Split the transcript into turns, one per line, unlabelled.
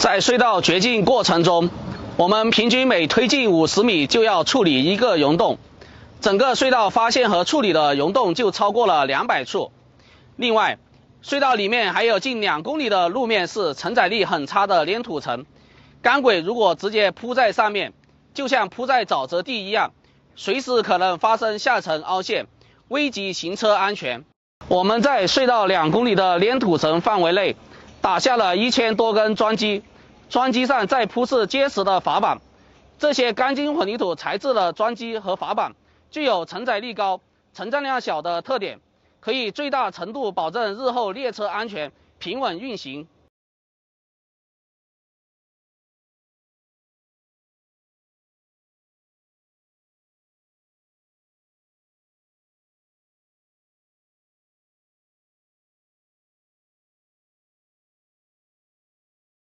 在隧道掘进过程中，我们平均每推进五十米就要处理一个溶洞，整个隧道发现和处理的溶洞就超过了两百处。另外，隧道里面还有近两公里的路面是承载力很差的粘土层，钢轨如果直接铺在上面，就像铺在沼泽地一样，随时可能发生下沉凹陷，危及行车安全。我们在隧道两公里的粘土层范围内，打下了一千多根桩基。桩基上再铺设结实的筏板，这些钢筋混凝土材质的桩基和筏板具有承载力高、承载量小的特点，可以最大程度保证日后列车安全平稳运行。